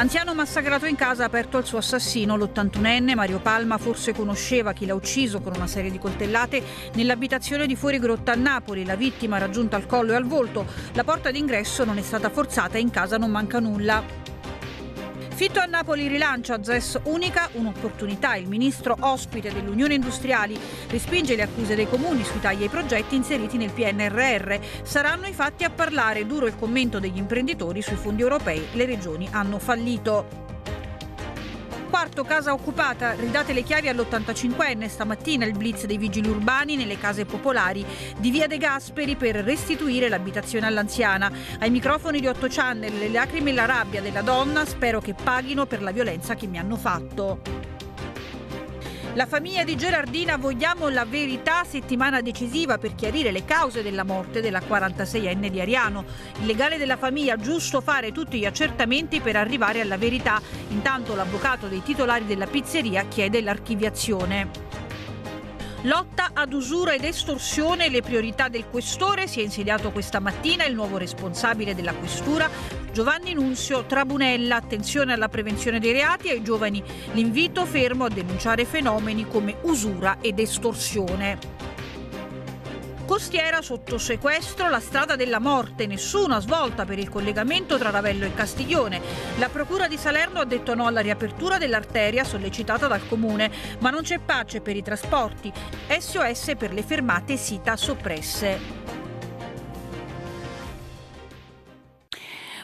Anziano massacrato in casa ha aperto al suo assassino, l'81enne Mario Palma forse conosceva chi l'ha ucciso con una serie di coltellate nell'abitazione di Fuori Grotta a Napoli. La vittima raggiunta al collo e al volto. La porta d'ingresso non è stata forzata e in casa non manca nulla. Affitto a Napoli rilancia ZES unica un'opportunità. Il ministro ospite dell'Unione Industriali respinge le accuse dei comuni sui tagli ai progetti inseriti nel PNRR. Saranno i fatti a parlare, duro il commento degli imprenditori sui fondi europei. Le regioni hanno fallito quarto casa occupata, ridate le chiavi all'85enne. Stamattina il blitz dei vigili urbani nelle case popolari di Via De Gasperi per restituire l'abitazione all'anziana. Ai microfoni di 8 Channel le lacrime e la rabbia della donna spero che paghino per la violenza che mi hanno fatto. La famiglia di Gerardina Vogliamo la verità, settimana decisiva per chiarire le cause della morte della 46enne di Ariano. Il legale della famiglia, giusto fare tutti gli accertamenti per arrivare alla verità. Intanto l'avvocato dei titolari della pizzeria chiede l'archiviazione. Lotta ad usura ed estorsione, le priorità del questore, si è insediato questa mattina il nuovo responsabile della questura, Giovanni Nunzio Trabunella. Attenzione alla prevenzione dei reati e ai giovani. L'invito fermo a denunciare fenomeni come usura ed estorsione costiera sotto sequestro la strada della morte, nessuna svolta per il collegamento tra Ravello e Castiglione. La Procura di Salerno ha detto no alla riapertura dell'arteria sollecitata dal Comune, ma non c'è pace per i trasporti. SOS per le fermate sita soppresse.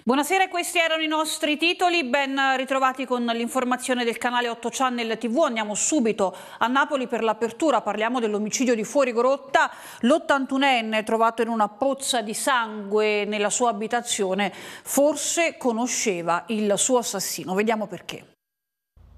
Buonasera, questi erano i nostri titoli, ben ritrovati con l'informazione del canale 8 Channel TV. Andiamo subito a Napoli per l'apertura, parliamo dell'omicidio di Fuorigrotta, l'81enne trovato in una pozza di sangue nella sua abitazione, forse conosceva il suo assassino, vediamo perché.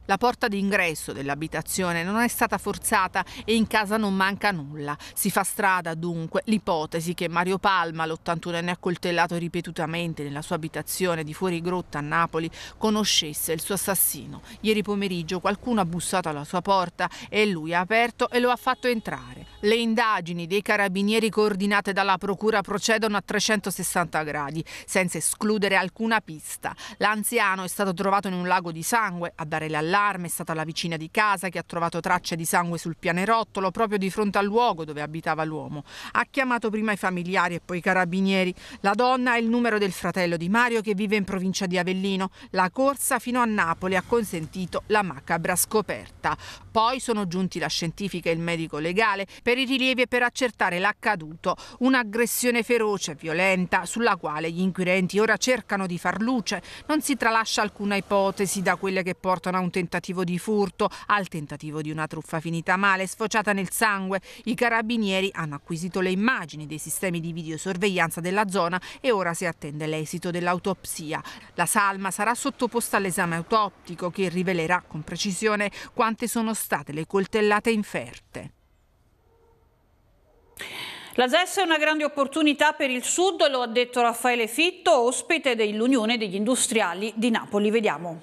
La porta d'ingresso dell'abitazione non è stata forzata e in casa non manca nulla. Si fa strada dunque l'ipotesi che Mario Palma, l'81enne accoltellato ripetutamente nella sua abitazione di fuori grotta a Napoli, conoscesse il suo assassino. Ieri pomeriggio qualcuno ha bussato alla sua porta e lui ha aperto e lo ha fatto entrare. Le indagini dei carabinieri coordinate dalla procura procedono a 360 gradi, senza escludere alcuna pista. L'anziano è stato trovato in un lago di sangue, a dare l'allarme è stata la vicina di casa che ha trovato tracce di sangue sul pianerottolo proprio di fronte al luogo dove abitava l'uomo. Ha chiamato prima i familiari e poi i carabinieri. La donna ha il numero del fratello di Mario che vive in provincia di Avellino. La corsa fino a Napoli ha consentito la macabra scoperta. Poi sono giunti la scientifica e il medico legale per i rilievi e per accertare l'accaduto, un'aggressione feroce, e violenta, sulla quale gli inquirenti ora cercano di far luce. Non si tralascia alcuna ipotesi da quelle che portano a un tentativo di furto, al tentativo di una truffa finita male, sfociata nel sangue. I carabinieri hanno acquisito le immagini dei sistemi di videosorveglianza della zona e ora si attende l'esito dell'autopsia. La salma sarà sottoposta all'esame autoptico che rivelerà con precisione quante sono state state le coltellate inferte. La ZES è una grande opportunità per il Sud, lo ha detto Raffaele Fitto, ospite dell'Unione degli Industriali di Napoli. Vediamo.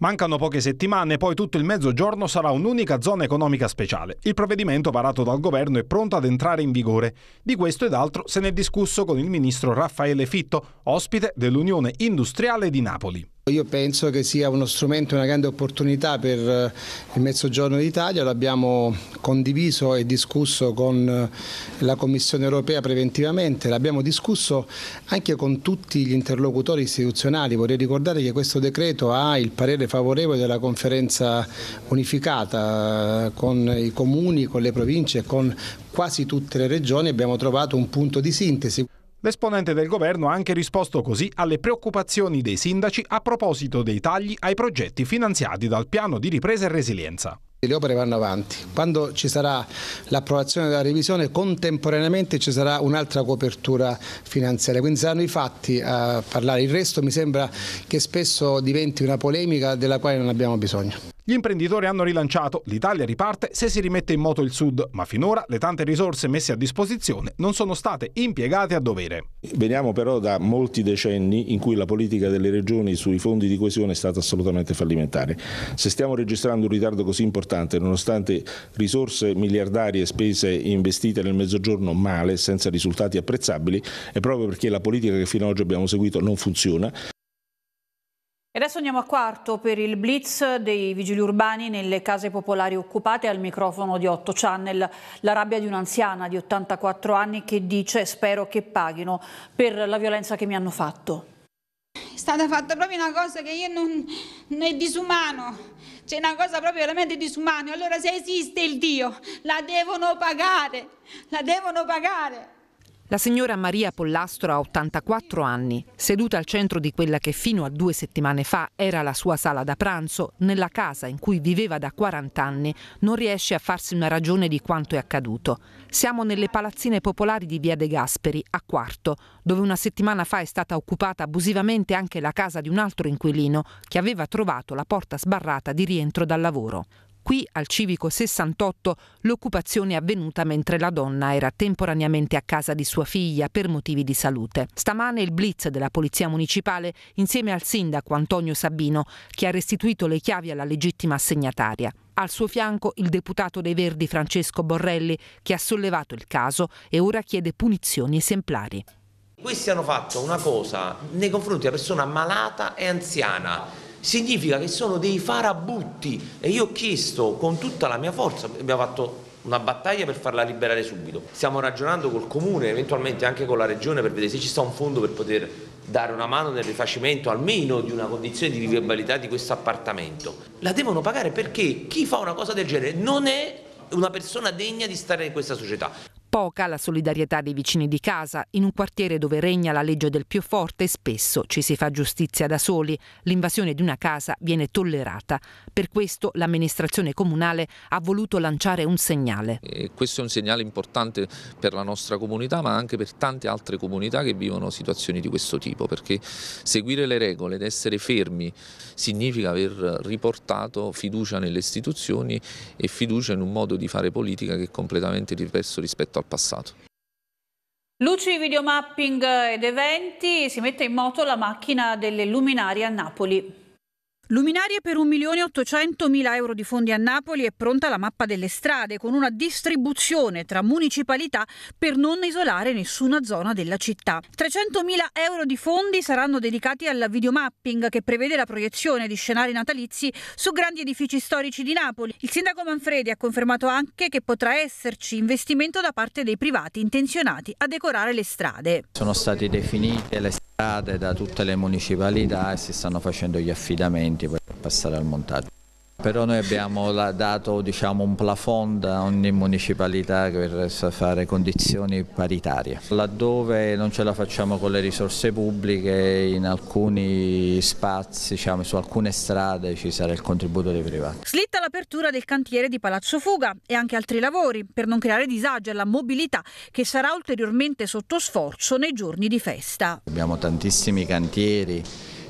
Mancano poche settimane, poi tutto il mezzogiorno sarà un'unica zona economica speciale. Il provvedimento varato dal governo è pronto ad entrare in vigore. Di questo ed altro se ne è discusso con il ministro Raffaele Fitto, ospite dell'Unione Industriale di Napoli. Io penso che sia uno strumento, una grande opportunità per eh, il Mezzogiorno d'Italia, l'abbiamo condiviso e discusso con eh, la Commissione europea preventivamente, l'abbiamo discusso anche con tutti gli interlocutori istituzionali, vorrei ricordare che questo decreto ha il parere favorevole della conferenza unificata eh, con i comuni, con le province, e con quasi tutte le regioni, abbiamo trovato un punto di sintesi. L'esponente del governo ha anche risposto così alle preoccupazioni dei sindaci a proposito dei tagli ai progetti finanziati dal piano di ripresa e resilienza. Le opere vanno avanti, quando ci sarà l'approvazione della revisione contemporaneamente ci sarà un'altra copertura finanziaria, quindi saranno i fatti a parlare, il resto mi sembra che spesso diventi una polemica della quale non abbiamo bisogno. Gli imprenditori hanno rilanciato, l'Italia riparte se si rimette in moto il Sud, ma finora le tante risorse messe a disposizione non sono state impiegate a dovere. Veniamo però da molti decenni in cui la politica delle regioni sui fondi di coesione è stata assolutamente fallimentare. Se stiamo registrando un ritardo così importante, nonostante risorse miliardarie spese investite nel mezzogiorno male, senza risultati apprezzabili, è proprio perché la politica che fino ad oggi abbiamo seguito non funziona e adesso andiamo a quarto per il blitz dei vigili urbani nelle case popolari occupate al microfono di 8 Channel. La rabbia di un'anziana di 84 anni che dice spero che paghino per la violenza che mi hanno fatto. È stata fatta proprio una cosa che io non, non è disumano, c'è una cosa proprio veramente disumana. Allora se esiste il Dio, la devono pagare, la devono pagare. La signora Maria Pollastro ha 84 anni, seduta al centro di quella che fino a due settimane fa era la sua sala da pranzo, nella casa in cui viveva da 40 anni, non riesce a farsi una ragione di quanto è accaduto. Siamo nelle palazzine popolari di Via De Gasperi, a Quarto, dove una settimana fa è stata occupata abusivamente anche la casa di un altro inquilino che aveva trovato la porta sbarrata di rientro dal lavoro. Qui al civico 68 l'occupazione è avvenuta mentre la donna era temporaneamente a casa di sua figlia per motivi di salute. Stamane il blitz della Polizia Municipale insieme al sindaco Antonio Sabino che ha restituito le chiavi alla legittima assegnataria. Al suo fianco il deputato dei Verdi Francesco Borrelli che ha sollevato il caso e ora chiede punizioni esemplari. Questi hanno fatto una cosa nei confronti di una persona malata e anziana significa che sono dei farabutti e io ho chiesto con tutta la mia forza, abbiamo fatto una battaglia per farla liberare subito. Stiamo ragionando col comune, eventualmente anche con la regione per vedere se ci sta un fondo per poter dare una mano nel rifacimento almeno di una condizione di vivibilità di questo appartamento. La devono pagare perché chi fa una cosa del genere non è una persona degna di stare in questa società. Poca la solidarietà dei vicini di casa, in un quartiere dove regna la legge del più forte spesso ci si fa giustizia da soli, l'invasione di una casa viene tollerata. Per questo l'amministrazione comunale ha voluto lanciare un segnale. E questo è un segnale importante per la nostra comunità ma anche per tante altre comunità che vivono situazioni di questo tipo perché seguire le regole ed essere fermi significa aver riportato fiducia nelle istituzioni e fiducia in un modo di fare politica che è completamente diverso rispetto al al passato. Luci, videomapping ed eventi, si mette in moto la macchina delle luminarie a Napoli. Luminarie per 1.800.000 euro di fondi a Napoli è pronta la mappa delle strade con una distribuzione tra municipalità per non isolare nessuna zona della città. 300.000 euro di fondi saranno dedicati al videomapping che prevede la proiezione di scenari natalizi su grandi edifici storici di Napoli. Il sindaco Manfredi ha confermato anche che potrà esserci investimento da parte dei privati intenzionati a decorare le strade. Sono state definite le strade strade da tutte le municipalità e si stanno facendo gli affidamenti per passare al montaggio. Però noi abbiamo dato diciamo, un plafond a ogni municipalità per fare condizioni paritarie. Laddove non ce la facciamo con le risorse pubbliche, in alcuni spazi, diciamo, su alcune strade ci sarà il contributo dei privati. Slitta l'apertura del cantiere di Palazzo Fuga e anche altri lavori per non creare disagi alla mobilità che sarà ulteriormente sotto sforzo nei giorni di festa. Abbiamo tantissimi cantieri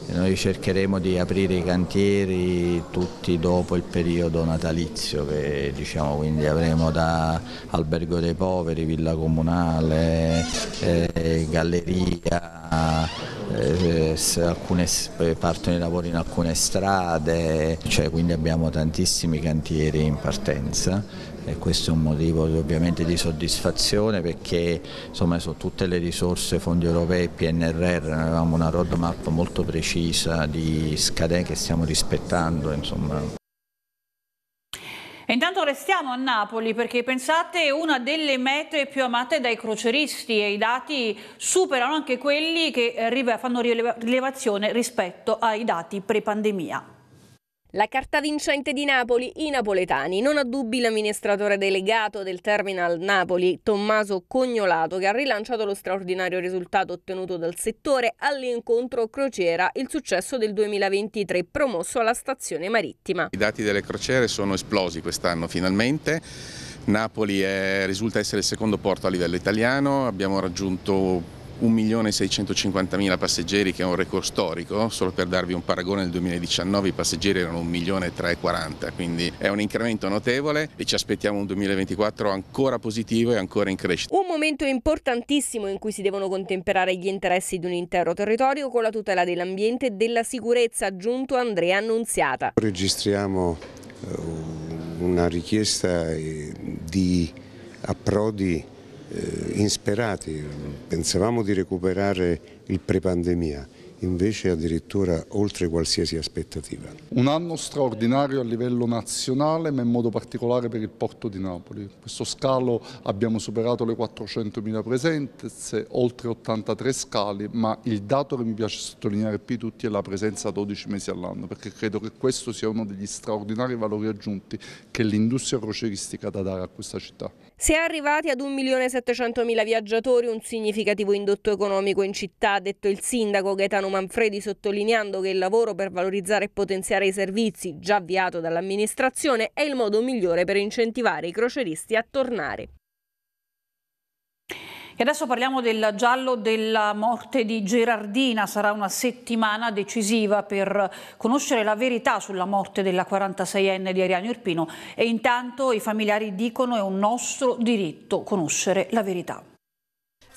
noi cercheremo di aprire i cantieri tutti dopo il periodo natalizio, che, diciamo, quindi avremo da Albergo dei Poveri, Villa Comunale, eh, Galleria, eh, alcune, partono i lavori in alcune strade, cioè, quindi abbiamo tantissimi cantieri in partenza e questo è un motivo ovviamente di soddisfazione perché insomma, su tutte le risorse, fondi europei, PNRR, avevamo una roadmap molto precisa di scadenze che stiamo rispettando. Insomma. E intanto restiamo a Napoli perché pensate è una delle mete più amate dai croceristi e i dati superano anche quelli che eh, fanno rilevazione rispetto ai dati pre-pandemia. La carta vincente di Napoli, i napoletani. Non ha dubbi l'amministratore delegato del terminal Napoli, Tommaso Cognolato, che ha rilanciato lo straordinario risultato ottenuto dal settore all'incontro crociera Il successo del 2023, promosso alla stazione marittima. I dati delle crociere sono esplosi quest'anno finalmente. Napoli è, eh, risulta essere il secondo porto a livello italiano, abbiamo raggiunto 1.650.000 passeggeri che è un record storico, solo per darvi un paragone nel 2019 i passeggeri erano 1.340.000, quindi è un incremento notevole e ci aspettiamo un 2024 ancora positivo e ancora in crescita. Un momento importantissimo in cui si devono contemperare gli interessi di un intero territorio con la tutela dell'ambiente e della sicurezza, aggiunto Andrea Annunziata. Registriamo eh, una richiesta eh, di approdi eh, insperati, pensavamo di recuperare il pre-pandemia, invece addirittura oltre qualsiasi aspettativa. Un anno straordinario a livello nazionale ma in modo particolare per il porto di Napoli. Questo scalo abbiamo superato le 400.000 presenze, oltre 83 scali, ma il dato che mi piace sottolineare più tutti è la presenza 12 mesi all'anno perché credo che questo sia uno degli straordinari valori aggiunti che l'industria crocieristica ha da dare a questa città. Si è arrivati ad 1.700.000 viaggiatori, un significativo indotto economico in città, ha detto il sindaco Gaetano Manfredi sottolineando che il lavoro per valorizzare e potenziare i servizi già avviato dall'amministrazione è il modo migliore per incentivare i croceristi a tornare. E adesso parliamo del giallo della morte di Gerardina, sarà una settimana decisiva per conoscere la verità sulla morte della 46enne di Ariano Irpino e intanto i familiari dicono è un nostro diritto conoscere la verità.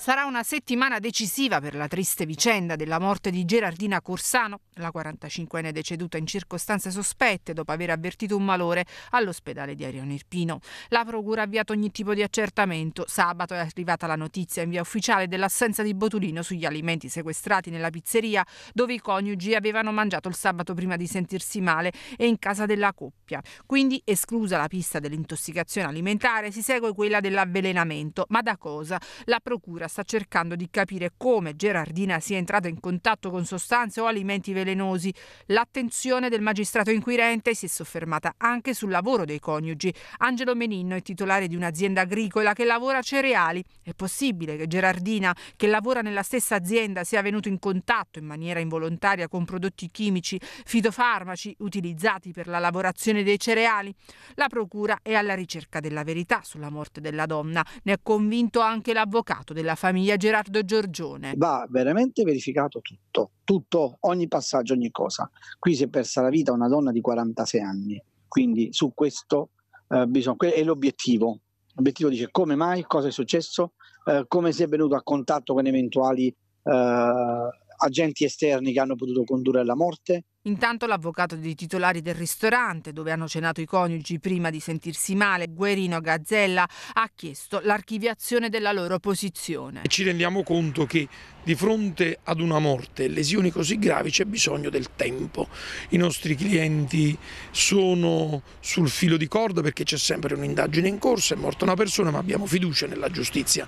Sarà una settimana decisiva per la triste vicenda della morte di Gerardina Corsano, la 45enne deceduta in circostanze sospette dopo aver avvertito un malore all'ospedale di Ariano Irpino. La procura ha avviato ogni tipo di accertamento. Sabato è arrivata la notizia in via ufficiale dell'assenza di Botulino sugli alimenti sequestrati nella pizzeria dove i coniugi avevano mangiato il sabato prima di sentirsi male e in casa della coppia. Quindi, esclusa la pista dell'intossicazione alimentare, si segue quella dell'avvelenamento. Ma da cosa? La procura sta cercando di capire come Gerardina sia entrata in contatto con sostanze o alimenti velenosi. L'attenzione del magistrato inquirente si è soffermata anche sul lavoro dei coniugi. Angelo Meninno è titolare di un'azienda agricola che lavora cereali. È possibile che Gerardina, che lavora nella stessa azienda, sia venuto in contatto in maniera involontaria con prodotti chimici, fitofarmaci utilizzati per la lavorazione dei cereali? La procura è alla ricerca della verità sulla morte della donna. Ne è convinto anche l'avvocato della famiglia Gerardo Giorgione. Va veramente verificato tutto, tutto, ogni passaggio, ogni cosa. Qui si è persa la vita una donna di 46 anni, quindi su questo eh, bisogna, è l'obiettivo. L'obiettivo dice come mai, cosa è successo, eh, come si è venuto a contatto con eventuali eh, agenti esterni che hanno potuto condurre alla morte, Intanto l'avvocato dei titolari del ristorante dove hanno cenato i coniugi prima di sentirsi male, Guerino Gazzella, ha chiesto l'archiviazione della loro posizione. Ci rendiamo conto che di fronte ad una morte, e lesioni così gravi, c'è bisogno del tempo. I nostri clienti sono sul filo di corda perché c'è sempre un'indagine in corso, è morta una persona ma abbiamo fiducia nella giustizia.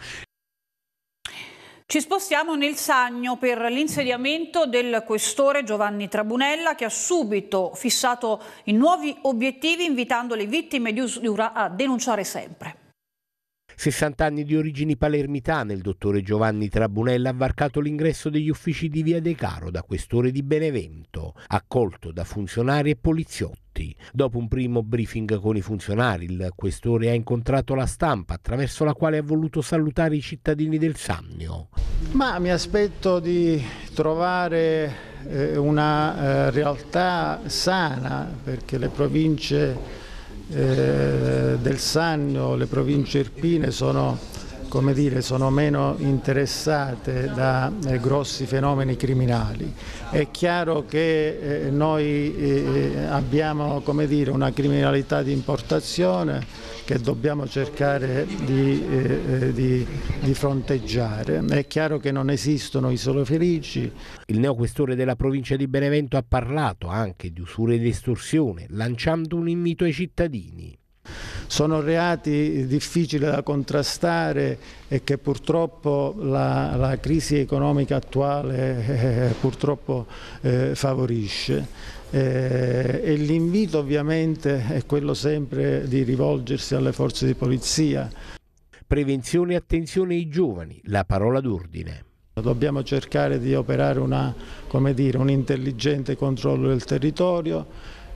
Ci spostiamo nel Sagno per l'insediamento del questore Giovanni Trabunella che ha subito fissato i nuovi obiettivi invitando le vittime di usura a denunciare sempre. 60 anni di origini palermitane, il dottore Giovanni Trabunella ha varcato l'ingresso degli uffici di Via De Caro da questore di Benevento, accolto da funzionari e poliziotti. Dopo un primo briefing con i funzionari, il questore ha incontrato la stampa attraverso la quale ha voluto salutare i cittadini del Sannio. Ma mi aspetto di trovare eh, una eh, realtà sana perché le province eh, del Sannio, le province irpine sono, dire, sono meno interessate da eh, grossi fenomeni criminali. È chiaro che eh, noi eh, eh, abbiamo dire, una criminalità di importazione che dobbiamo cercare di, eh, eh, di, di fronteggiare. È chiaro che non esistono i solo felici. Il neoquestore della provincia di Benevento ha parlato anche di usura ed estorsione, lanciando un invito ai cittadini sono reati difficili da contrastare e che purtroppo la, la crisi economica attuale eh, purtroppo, eh, favorisce. Eh, e l'invito ovviamente è quello sempre di rivolgersi alle forze di polizia. Prevenzione e attenzione ai giovani, la parola d'ordine. Dobbiamo cercare di operare una, dire, un intelligente controllo del territorio,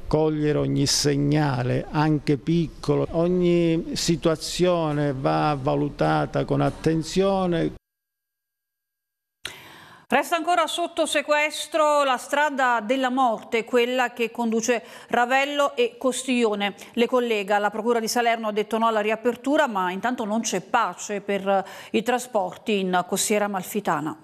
cogliere ogni segnale, anche piccolo. Ogni situazione va valutata con attenzione. Resta ancora sotto sequestro la strada della morte, quella che conduce Ravello e Costiglione. Le collega, la Procura di Salerno ha detto no alla riapertura, ma intanto non c'è pace per eh, i trasporti in costiera malfitana.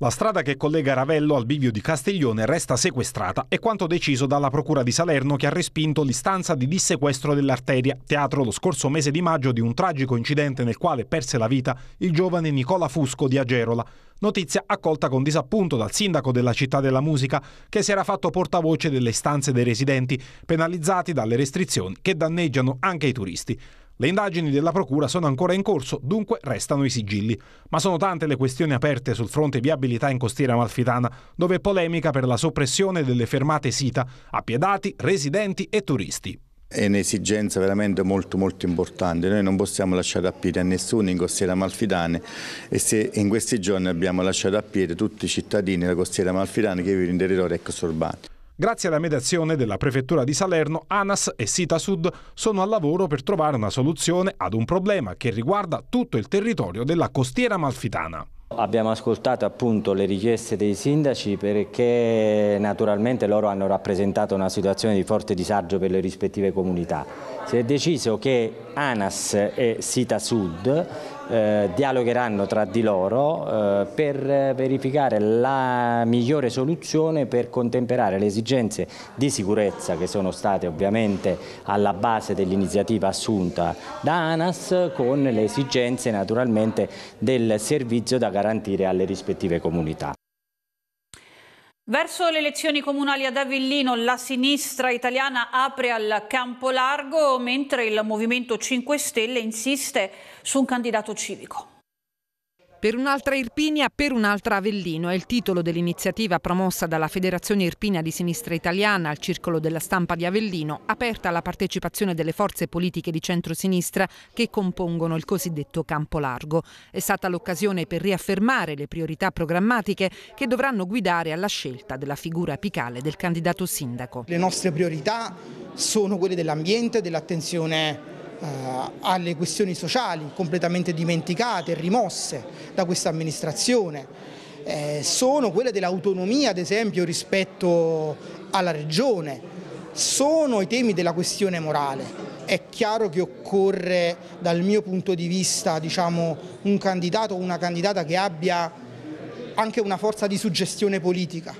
La strada che collega Ravello al bivio di Castiglione resta sequestrata, è quanto deciso dalla Procura di Salerno che ha respinto l'istanza di dissequestro dell'arteria, teatro lo scorso mese di maggio di un tragico incidente nel quale perse la vita il giovane Nicola Fusco di Agerola. Notizia accolta con disappunto dal sindaco della città della musica, che si era fatto portavoce delle stanze dei residenti, penalizzati dalle restrizioni che danneggiano anche i turisti. Le indagini della Procura sono ancora in corso, dunque restano i sigilli. Ma sono tante le questioni aperte sul fronte viabilità in costiera malfitana, dove è polemica per la soppressione delle fermate sita, a piedati, residenti e turisti. È un'esigenza veramente molto molto importante, noi non possiamo lasciare a piedi a nessuno in costiera amalfitana e se in questi giorni abbiamo lasciato a piedi tutti i cittadini della costiera amalfitana che vivono in territori exurbani. Ecco Grazie alla mediazione della Prefettura di Salerno, ANAS e Sita Sud sono al lavoro per trovare una soluzione ad un problema che riguarda tutto il territorio della costiera amalfitana. Abbiamo ascoltato appunto le richieste dei sindaci perché naturalmente loro hanno rappresentato una situazione di forte disagio per le rispettive comunità. Si è deciso che ANAS e Sita Sud eh, dialogheranno tra di loro eh, per verificare la migliore soluzione per contemperare le esigenze di sicurezza che sono state ovviamente alla base dell'iniziativa assunta da ANAS con le esigenze naturalmente del servizio da garantire alle rispettive comunità. Verso le elezioni comunali ad Avellino la sinistra italiana apre al campo largo mentre il Movimento 5 Stelle insiste su un candidato civico. Per un'altra Irpinia, per un'altra Avellino è il titolo dell'iniziativa promossa dalla Federazione Irpina di Sinistra Italiana al Circolo della Stampa di Avellino, aperta alla partecipazione delle forze politiche di centro-sinistra che compongono il cosiddetto campo largo. È stata l'occasione per riaffermare le priorità programmatiche che dovranno guidare alla scelta della figura apicale del candidato sindaco. Le nostre priorità sono quelle dell'ambiente, dell'attenzione eh, alle questioni sociali completamente dimenticate e rimosse da questa amministrazione. Eh, sono quelle dell'autonomia ad esempio rispetto alla regione, sono i temi della questione morale. È chiaro che occorre dal mio punto di vista diciamo, un candidato o una candidata che abbia anche una forza di suggestione politica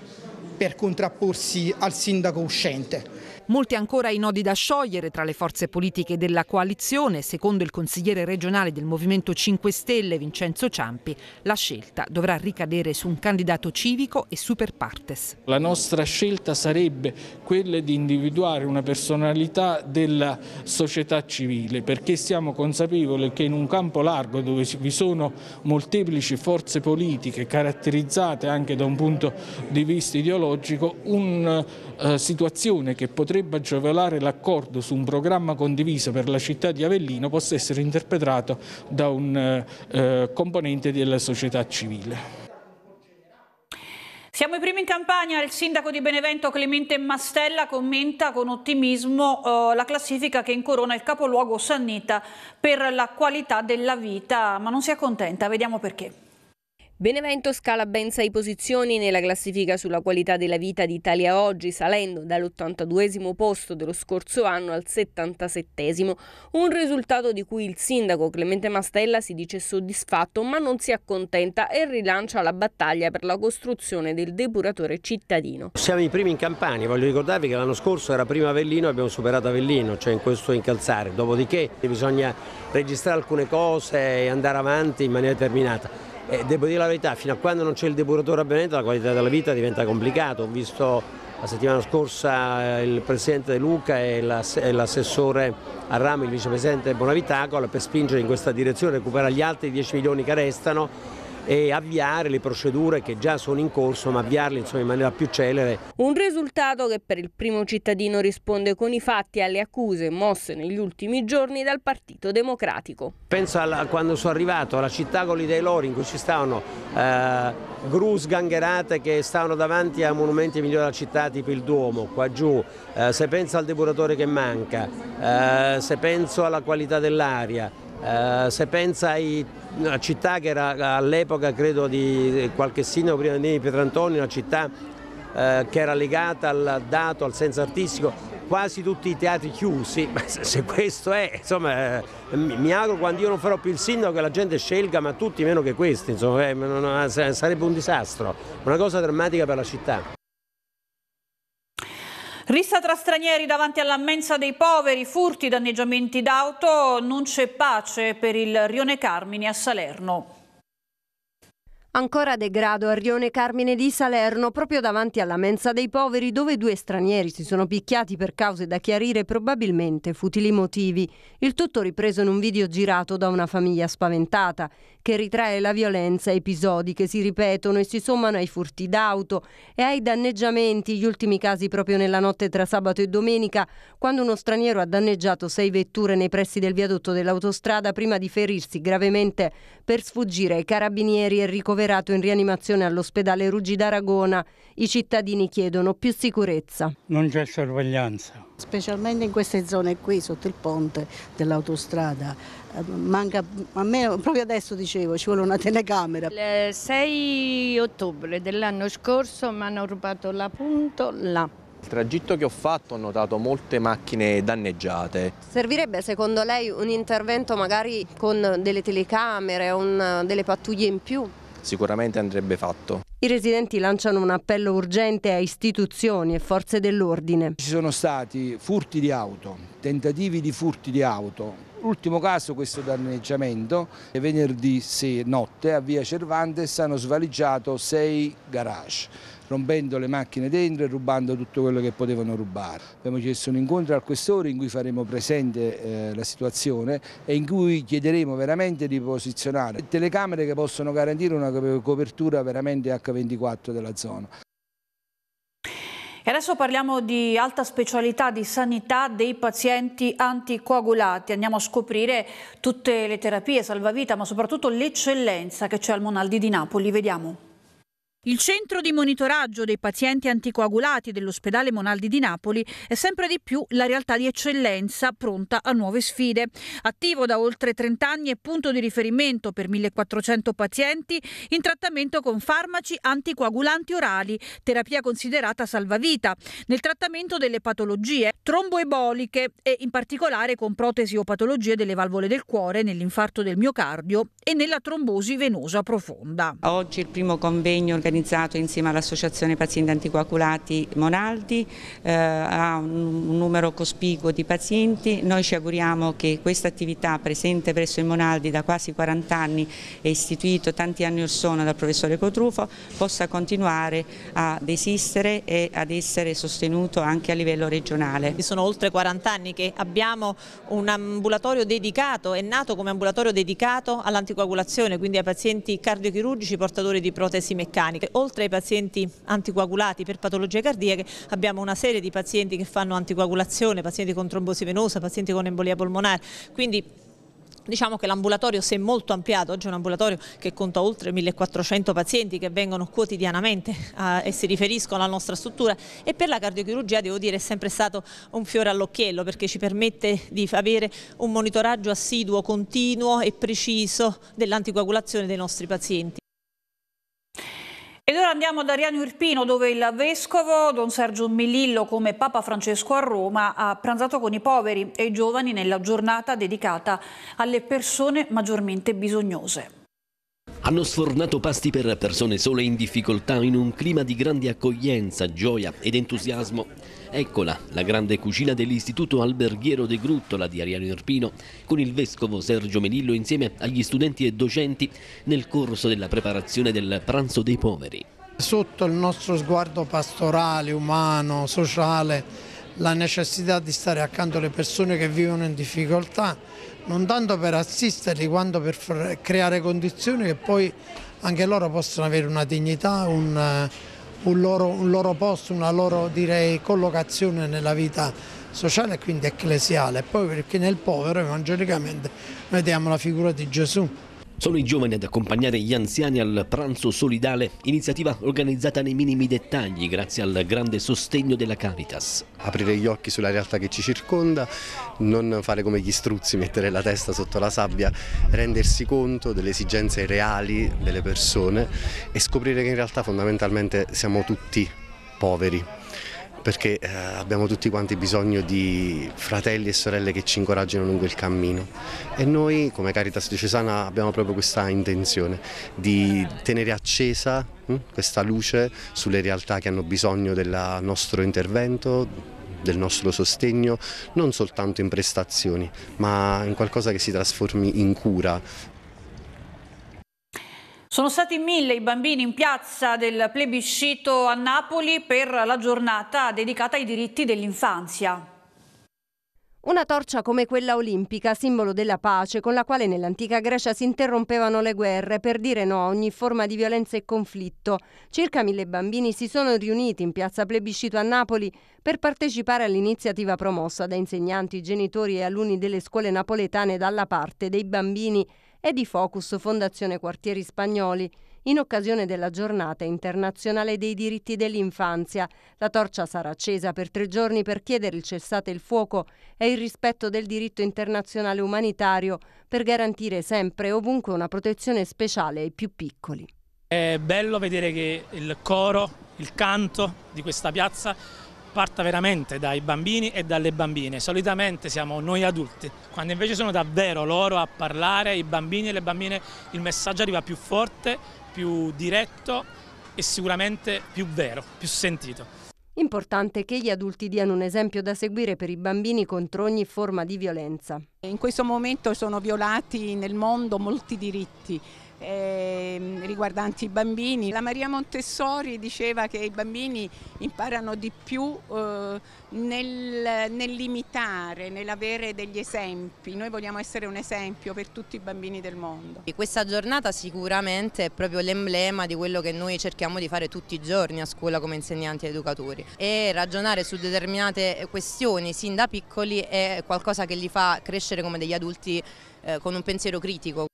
per contrapporsi al sindaco uscente Molti ancora i nodi da sciogliere tra le forze politiche della coalizione. Secondo il consigliere regionale del Movimento 5 Stelle, Vincenzo Ciampi, la scelta dovrà ricadere su un candidato civico e super partes. La nostra scelta sarebbe quella di individuare una personalità della società civile perché siamo consapevoli che in un campo largo dove vi sono molteplici forze politiche caratterizzate anche da un punto di vista ideologico, una eh, situazione che potrebbe agevolare l'accordo su un programma condiviso per la città di Avellino possa essere interpretato da un eh, eh, componente della società civile. Siamo i primi in campagna, il sindaco di Benevento Clemente Mastella commenta con ottimismo eh, la classifica che incorona il capoluogo Sannita per la qualità della vita, ma non si accontenta, vediamo perché. Benevento scala ben sei posizioni nella classifica sulla qualità della vita d'Italia Oggi, salendo dall'82 posto dello scorso anno al 77 un risultato di cui il sindaco Clemente Mastella si dice soddisfatto ma non si accontenta e rilancia la battaglia per la costruzione del depuratore cittadino. Siamo i primi in Campania, voglio ricordarvi che l'anno scorso era prima Avellino e abbiamo superato Avellino, cioè in questo incalzare, dopodiché bisogna registrare alcune cose e andare avanti in maniera determinata. E eh, devo dire la verità, fino a quando non c'è il depuratore a Benevento la qualità della vita diventa complicata. Ho visto la settimana scorsa eh, il presidente De Luca e l'assessore a Ramo, il vicepresidente Bonavitacola, per spingere in questa direzione, recuperare gli altri 10 milioni che restano e avviare le procedure che già sono in corso ma avviarle insomma, in maniera più celere. Un risultato che per il primo cittadino risponde con i fatti alle accuse mosse negli ultimi giorni dal Partito Democratico. Penso a quando sono arrivato alla città con l'idea lori in cui ci stavano eh, gru sgangherate che stavano davanti a monumenti migliori della città tipo il Duomo, qua giù, eh, se penso al depuratore che manca, eh, se penso alla qualità dell'aria, eh, se pensa ai, a città che era all'epoca, credo di qualche sindaco prima di Pietrantoni, una città eh, che era legata al dato, al senso artistico, quasi tutti i teatri chiusi, ma se, se questo è, insomma, eh, mi, mi, auguro quando io non farò più il sindaco che la gente scelga, ma tutti meno che questi, insomma, eh, non, sarebbe un disastro, una cosa drammatica per la città. Rissa tra stranieri davanti alla mensa dei poveri, furti, danneggiamenti d'auto, non c'è pace per il Rione Carmini a Salerno. Ancora degrado a Rione Carmine di Salerno, proprio davanti alla mensa dei poveri, dove due stranieri si sono picchiati per cause da chiarire probabilmente futili motivi. Il tutto ripreso in un video girato da una famiglia spaventata che ritrae la violenza, episodi che si ripetono e si sommano ai furti d'auto e ai danneggiamenti, gli ultimi casi proprio nella notte tra sabato e domenica, quando uno straniero ha danneggiato sei vetture nei pressi del viadotto dell'autostrada prima di ferirsi gravemente per sfuggire ai carabinieri e ricoverato in rianimazione all'ospedale Ruggi d'Aragona. I cittadini chiedono più sicurezza. Non c'è sorveglianza. Specialmente in queste zone qui, sotto il ponte dell'autostrada manca, a me proprio adesso dicevo ci vuole una telecamera. Il 6 ottobre dell'anno scorso mi hanno rubato l'appunto là. Il tragitto che ho fatto ho notato molte macchine danneggiate. Servirebbe secondo lei un intervento magari con delle telecamere, un, delle pattuglie in più? Sicuramente andrebbe fatto. I residenti lanciano un appello urgente a istituzioni e forze dell'ordine. Ci sono stati furti di auto, tentativi di furti di auto, L'ultimo caso questo danneggiamento, è venerdì notte a via Cervantes hanno svaligiato sei garage rompendo le macchine dentro e rubando tutto quello che potevano rubare. Abbiamo chiesto un incontro al questore in cui faremo presente eh, la situazione e in cui chiederemo veramente di posizionare telecamere che possono garantire una copertura veramente H24 della zona. E adesso parliamo di alta specialità di sanità dei pazienti anticoagulati. Andiamo a scoprire tutte le terapie salvavita, ma soprattutto l'eccellenza che c'è al Monaldi di Napoli. Vediamo. Il centro di monitoraggio dei pazienti anticoagulati dell'ospedale Monaldi di Napoli è sempre di più la realtà di eccellenza pronta a nuove sfide. Attivo da oltre 30 anni e punto di riferimento per 1400 pazienti in trattamento con farmaci anticoagulanti orali, terapia considerata salvavita, nel trattamento delle patologie tromboeboliche e in particolare con protesi o patologie delle valvole del cuore, nell'infarto del miocardio e nella trombosi venosa profonda. Oggi il primo convegno organizzato insieme all'Associazione Pazienti Anticoaculati Monaldi, eh, ha un, un numero cospicuo di pazienti, noi ci auguriamo che questa attività presente presso il Monaldi da quasi 40 anni e istituito tanti anni or sono dal professore Cotrufo possa continuare ad esistere e ad essere sostenuto anche a livello regionale. Sono oltre 40 anni che abbiamo un ambulatorio dedicato, è nato come ambulatorio dedicato all'anticoagulazione, quindi ai pazienti cardiochirurgici portatori di protesi meccaniche cardiache. Oltre ai pazienti anticoagulati per patologie cardiache abbiamo una serie di pazienti che fanno anticoagulazione, pazienti con trombosi venosa, pazienti con embolia polmonare, quindi Diciamo che l'ambulatorio si è molto ampliato, oggi è un ambulatorio che conta oltre 1400 pazienti che vengono quotidianamente eh, e si riferiscono alla nostra struttura e per la cardiochirurgia devo dire è sempre stato un fiore all'occhiello perché ci permette di avere un monitoraggio assiduo, continuo e preciso dell'anticoagulazione dei nostri pazienti. Ed ora andiamo ad Ariano Irpino dove il vescovo Don Sergio Melillo come Papa Francesco a Roma ha pranzato con i poveri e i giovani nella giornata dedicata alle persone maggiormente bisognose. Hanno sfornato pasti per persone sole in difficoltà in un clima di grande accoglienza, gioia ed entusiasmo. Eccola, la grande cucina dell'Istituto Alberghiero de Gruttola di Ariano Irpino, con il vescovo Sergio Melillo insieme agli studenti e docenti nel corso della preparazione del pranzo dei poveri. Sotto il nostro sguardo pastorale, umano, sociale, la necessità di stare accanto alle persone che vivono in difficoltà non tanto per assisterli quanto per creare condizioni che poi anche loro possano avere una dignità, un, eh, un, loro, un loro, posto, una loro direi, collocazione nella vita sociale e quindi ecclesiale. Poi perché nel povero evangelicamente vediamo la figura di Gesù. Sono i giovani ad accompagnare gli anziani al pranzo solidale, iniziativa organizzata nei minimi dettagli grazie al grande sostegno della Caritas. Aprire gli occhi sulla realtà che ci circonda, non fare come gli struzzi, mettere la testa sotto la sabbia, rendersi conto delle esigenze reali delle persone e scoprire che in realtà fondamentalmente siamo tutti poveri perché eh, abbiamo tutti quanti bisogno di fratelli e sorelle che ci incoraggino lungo il cammino e noi come Caritas Diocesana abbiamo proprio questa intenzione di tenere accesa hm, questa luce sulle realtà che hanno bisogno del nostro intervento, del nostro sostegno non soltanto in prestazioni ma in qualcosa che si trasformi in cura sono stati mille i bambini in piazza del plebiscito a Napoli per la giornata dedicata ai diritti dell'infanzia. Una torcia come quella olimpica, simbolo della pace, con la quale nell'antica Grecia si interrompevano le guerre per dire no a ogni forma di violenza e conflitto. Circa mille bambini si sono riuniti in piazza Plebiscito a Napoli per partecipare all'iniziativa promossa da insegnanti, genitori e alunni delle scuole napoletane dalla parte dei bambini e di Focus Fondazione Quartieri Spagnoli in occasione della giornata internazionale dei diritti dell'infanzia. La torcia sarà accesa per tre giorni per chiedere il cessate il fuoco e il rispetto del diritto internazionale umanitario per garantire sempre e ovunque una protezione speciale ai più piccoli. È bello vedere che il coro, il canto di questa piazza parta veramente dai bambini e dalle bambine. Solitamente siamo noi adulti, quando invece sono davvero loro a parlare, i bambini e le bambine, il messaggio arriva più forte, più diretto e sicuramente più vero, più sentito. Importante che gli adulti diano un esempio da seguire per i bambini contro ogni forma di violenza. In questo momento sono violati nel mondo molti diritti eh, riguardanti i bambini. La Maria Montessori diceva che i bambini imparano di più eh, nel, nel limitare, nell'avere degli esempi. Noi vogliamo essere un esempio per tutti i bambini del mondo. E questa giornata sicuramente è proprio l'emblema di quello che noi cerchiamo di fare tutti i giorni a scuola come insegnanti ed educatori e ragionare su determinate questioni sin da piccoli è qualcosa che li fa crescere come degli adulti eh, con un pensiero critico.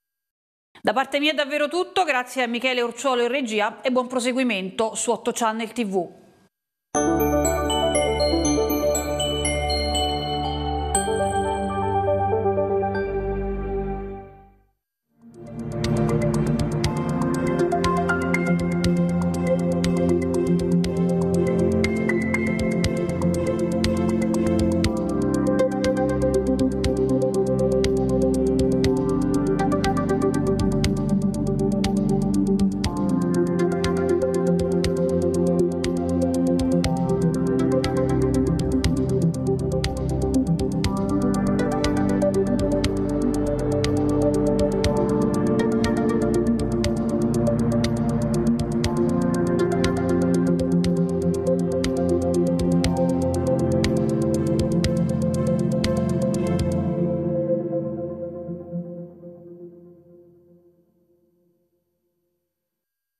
Da parte mia è davvero tutto, grazie a Michele Orciolo in regia e buon proseguimento su 8 Channel TV.